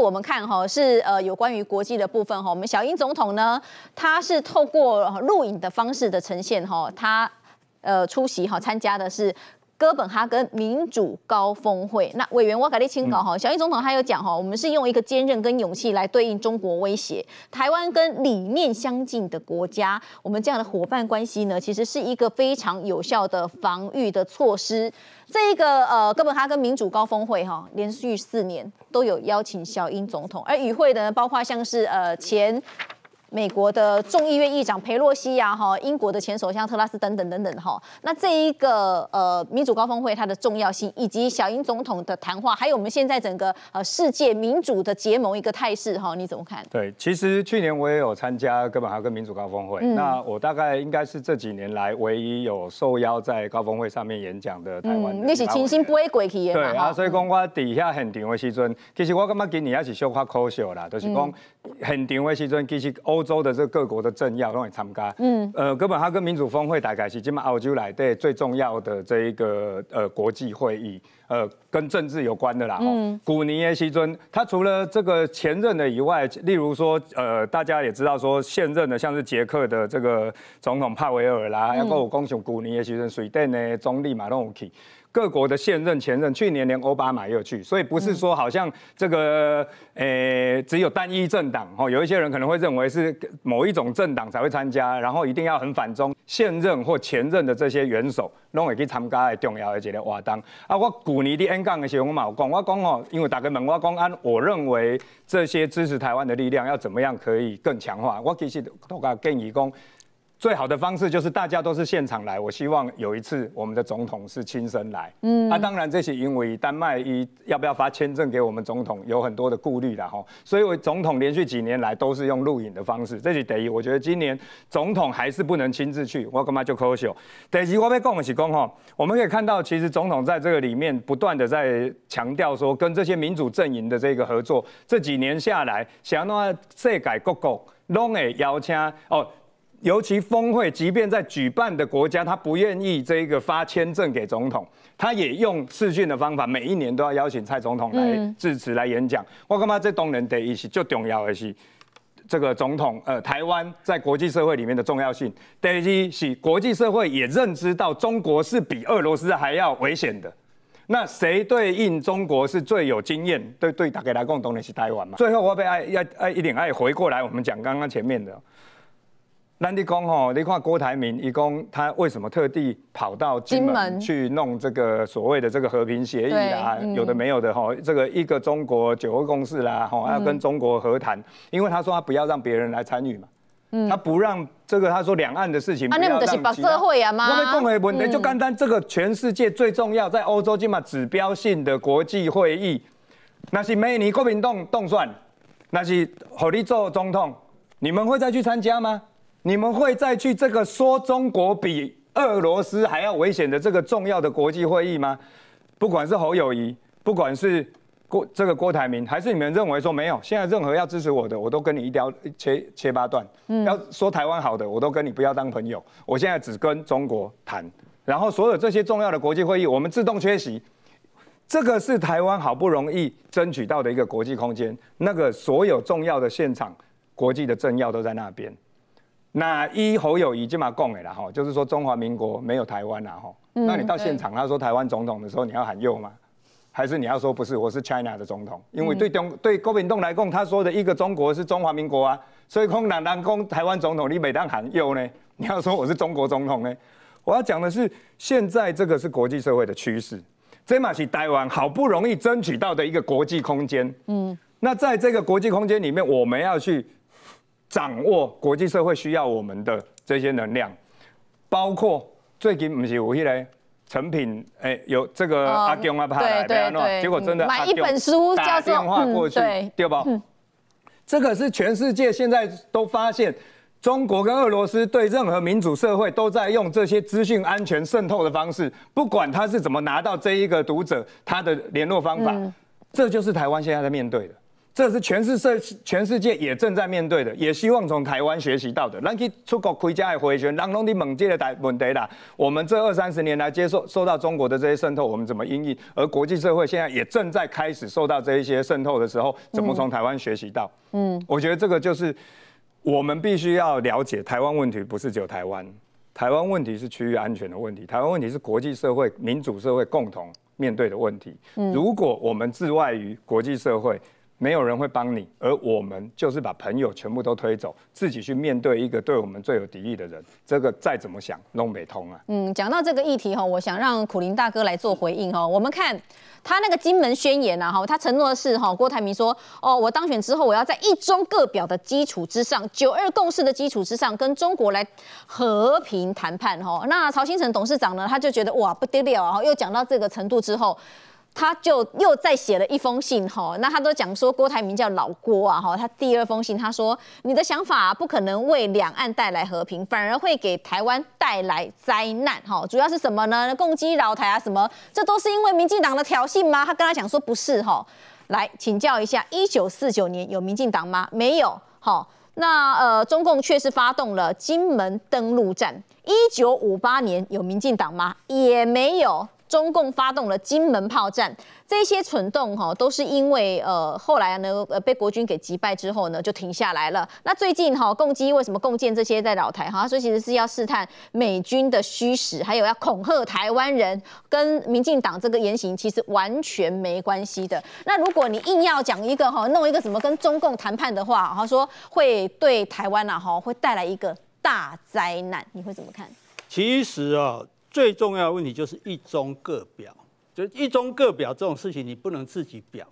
我们看哈，是呃有关于国际的部分哈。我们小英总统呢，他是透过录影的方式的呈现哈，他呃出席哈参加的是。哥本哈根民主高峰会，那委员我格利钦稿哈，小英总统他有讲哈，我们是用一个坚韧跟勇气来对应中国威胁。台湾跟理念相近的国家，我们这样的伙伴关系呢，其实是一个非常有效的防御的措施。这个呃哥本哈根民主高峰会哈，连续四年都有邀请小英总统，而与会的包括像是呃前。美国的众议院议长佩洛西呀，哈，英国的前首相特拉斯等等等等，哈。那这一个呃民主高峰会它的重要性，以及小英总统的谈话，还有我们现在整个呃世界民主的结盟一个态势，哈，你怎么看？对，其实去年我也有参加哥本哈根民主高峰会，那我大概应该是这几年来唯一有受邀在高峰会上面演讲的台湾。你是清新不会鬼去耶？对啊，所以讲我底下很场的时阵，其实我感觉今年也是小可可惜啦，就是讲很场的时阵其实欧。欧洲的这各国的政要都来参加。嗯，呃，哥本哈根民主峰会大概是今嘛澳洲来对最重要的这一个呃国际会议，呃，跟政治有关的啦。嗯，古尼耶西尊，他除了这个前任的以外，例如说呃，大家也知道说现任的像是捷克的这个总统帕维尔啦，啊，我恭喜古尼耶西尊，水电的总理嘛都去。各国的现任、前任，去年连奥巴马又去，所以不是说好像这个诶，只有单一政党哦。有一些人可能会认为是某一种政党才会参加，然后一定要很反中，现任或前任的这些元首拢会去参加来重要而且个活动。啊，我古尼的 N 杠的时候，我讲我讲哦，因为打家问我讲按我认为这些支持台湾的力量要怎么样可以更强化，我其实大家建议讲。最好的方式就是大家都是现场来。我希望有一次我们的总统是亲身来。嗯，那当然，这是因为丹麦一要不要发签证给我们总统，有很多的顾虑了哈。所以，我总统连续几年来都是用录影的方式。这是等于，我觉得今年总统还是不能亲自去。我干嘛就可惜哦？等于我咪讲的是讲哈，我们可以看到，其实总统在这个里面不断的在强调说，跟这些民主阵营的这个合作，这几年下来，想要那世界各国拢会邀请哦。尤其峰会，即便在举办的国家，他不愿意这一个发签证给总统，他也用视讯的方法，每一年都要邀请蔡总统来致辞、来演讲。我干嘛这东人得一西，就重要的是这个总统，呃，台湾在国际社会里面的重要性，得一是国际社会也认知到中国是比俄罗斯还要危险的。那谁对应中国是最有经验？对对，大概来共同的是台湾嘛。最后我被爱，要爱一点爱，回过来我们讲刚刚前面的。蓝迪公吼，你看郭台铭一共他为什么特地跑到金门去弄这个所谓的这个和平协议啊？有的没有的吼，这个一个中国九个共识啦吼，要跟中国和谈，因为他说他不要让别人来参与嘛，嗯，他不让这个他说两岸的事情，那你们就是白社会啊嘛，那为共和文，你就单单这个全世界最重要在欧洲起码指标性的国际会议，那是没你国民动动算，那是好你做总统，你们会再去参加吗？你们会再去这个说中国比俄罗斯还要危险的这个重要的国际会议吗？不管是侯友谊，不管是郭这个郭台铭，还是你们认为说没有，现在任何要支持我的，我都跟你一刀切切八段。要说台湾好的，我都跟你不要当朋友。我现在只跟中国谈，然后所有这些重要的国际会议，我们自动缺席。这个是台湾好不容易争取到的一个国际空间，那个所有重要的现场，国际的政要都在那边。那一侯友谊，这嘛讲的啦吼，就是说中华民国没有台湾呐吼。那你到现场，他说台湾总统的时候，你要喊右吗？还是你要说不是，我是 China 的总统？因为对中对郭炳栋来讲，他说的一个中国是中华民国啊，所以空难党共台湾总统，你每当喊右呢，你要说我是中国总统呢？我要讲的是，现在这个是国际社会的趋势，这嘛是台湾好不容易争取到的一个国际空间。嗯，那在这个国际空间里面，我们要去。掌握国际社会需要我们的这些能量，包括最近不是我一来成品哎有这个阿囧阿派对啊，结果真的买一本书叫《电话过去，对嗯、这个是全世界现在都发现，中国跟俄罗斯对任何民主社会都在用这些资讯安全渗透的方式，不管他是怎么拿到这一个读者他的联络方法，这就是台湾现在在面对的。这是全世界全世界也正在面对的，也希望从台湾学习到的。让你出国开家的回旋，让侬你猛接的台问题啦。我们这二三十年来接受受到中国的这些渗透，我们怎么应对？而国际社会现在也正在开始受到这一些渗透的时候，怎么从台湾学习到？嗯，我觉得这个就是我们必须要了解台湾问题不是只有台湾，台湾问题是区域安全的问题，台湾问题是国际社会民主社会共同面对的问题。嗯，如果我们置外于国际社会。没有人会帮你，而我们就是把朋友全部都推走，自己去面对一个对我们最有敌意的人。这个再怎么想弄美通啊！嗯，讲到这个议题哈，我想让苦林大哥来做回应哈。我们看他那个金门宣言呐哈，他承诺是哈，郭台铭说哦，我当选之后我要在一中各表的基础之上，九二共识的基础之上，跟中国来和平谈判哈。那曹新成董事长呢，他就觉得哇不得了啊，又讲到这个程度之后。他就又再写了一封信哈，那他都讲说郭台铭叫老郭啊哈，他第二封信他说你的想法不可能为两岸带来和平，反而会给台湾带来灾难哈，主要是什么呢？攻击扰台啊什么，这都是因为民进党的挑衅吗？他跟他讲说不是哈，来请教一下，一九四九年有民进党吗？没有，好，那呃中共确实发动了金门登陆战，一九五八年有民进党吗？也没有。中共发动了金门炮战，这些蠢动哈都是因为呃后来呢呃被国军给击败之后呢就停下来了。那最近哈共机为什么共建这些在老台哈？他说其实是要试探美军的虚实，还有要恐吓台湾人，跟民进党这个言行其实完全没关系的。那如果你硬要讲一个哈弄一个什么跟中共谈判的话，他说会对台湾呐哈会带来一个大灾难，你会怎么看？其实啊。最重要的问题就是一中各表，就一中各表这种事情，你不能自己表，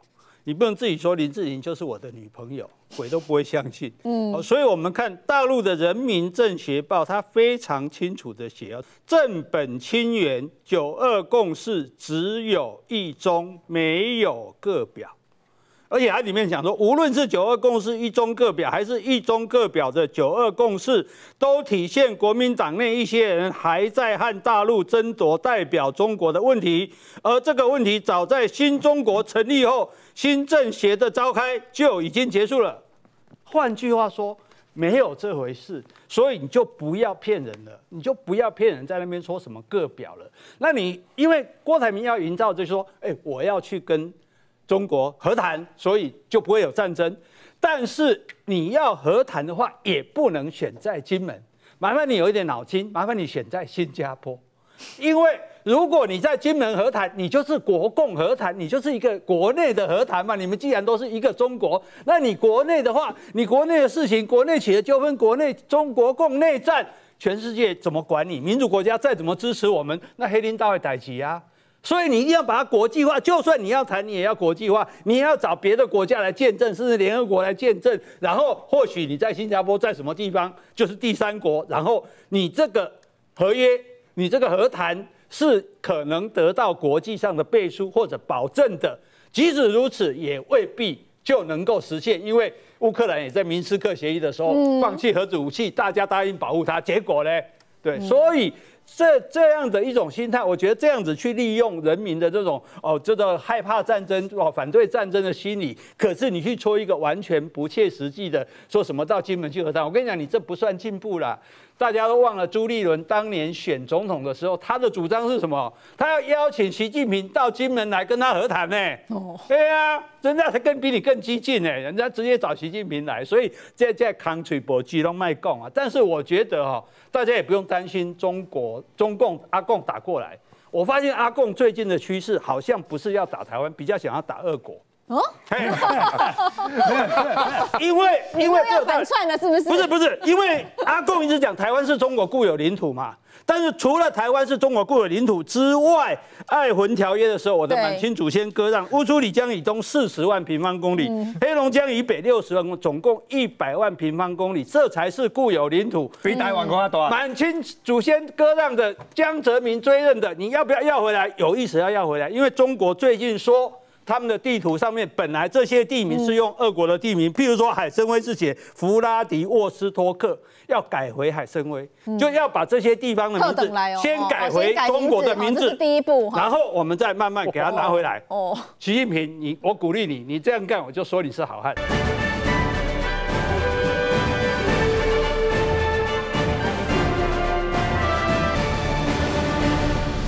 你不能自己说林志玲就是我的女朋友，鬼都不会相信。嗯，所以我们看大陆的《人民政协报》，它非常清楚的写，正本清源，九二共识，只有一中，没有各表。而且它里面讲说，无论是九二共识、一中各表，还是一中各表的九二共识，都体现国民党内一些人还在和大陆争夺代表中国的问题。而这个问题早在新中国成立后，新政协的召开就已经结束了。换句话说，没有这回事，所以你就不要骗人了，你就不要骗人在那边说什么各表了。那你因为郭台铭要营造就说，哎，我要去跟。中国和谈，所以就不会有战争。但是你要和谈的话，也不能选在金门。麻烦你有一点脑筋，麻烦你选在新加坡。因为如果你在金门和谈，你就是国共和谈，你就是一个国内的和谈嘛。你们既然都是一个中国，那你国内的话，你国内的事情、国内起的纠纷、国内中国共内战，全世界怎么管你？民主国家再怎么支持我们，那黑林大会逮起呀？所以你一定要把它国际化，就算你要谈，你也要国际化，你要找别的国家来见证，甚至联合国来见证。然后或许你在新加坡在什么地方，就是第三国。然后你这个合约，你这个和谈是可能得到国际上的背书或者保证的。即使如此，也未必就能够实现，因为乌克兰也在明斯克协议的时候放弃核子武器，大家答应保护它，结果呢？对，所以。这这样的一种心态，我觉得这样子去利用人民的这种哦，这个害怕战争、哦反对战争的心理，可是你去戳一个完全不切实际的，说什么到金门去和弹，我跟你讲，你这不算进步了。大家都忘了朱立伦当年选总统的时候，他的主张是什么？他要邀请习近平到金门来跟他和谈呢。哦，对啊，人家才更比你更激进呢，人家直接找习近平来，所以这这 country 博弈都卖共啊。但是我觉得哈，大家也不用担心中国。中共阿贡打过来，我发现阿贡最近的趋势好像不是要打台湾，比较想要打俄国。哦，因为因为要反串了，是不是？不是不是，因为阿贡一直讲台湾是中国固有领土嘛。但是除了台湾是中国固有领土之外，《爱魂条约》的时候，我的满清祖先割让乌珠里江以东四十万平方公里，黑龙江以北六十万，总共一百万平方公里，这才是固有领土，比台湾还大。满清祖先割让的，江泽民追认的，你要不要要回来？有意思，要要回来，因为中国最近说。他们的地图上面本来这些地名是用俄国的地名，譬如说海参崴是写弗拉迪沃斯托克要改回海参崴，就要把这些地方的名字先改回中国的名字，这是第一步。然后我们再慢慢给他拿回来。习近平，你我鼓励你，你这样干，我就说你是好汉。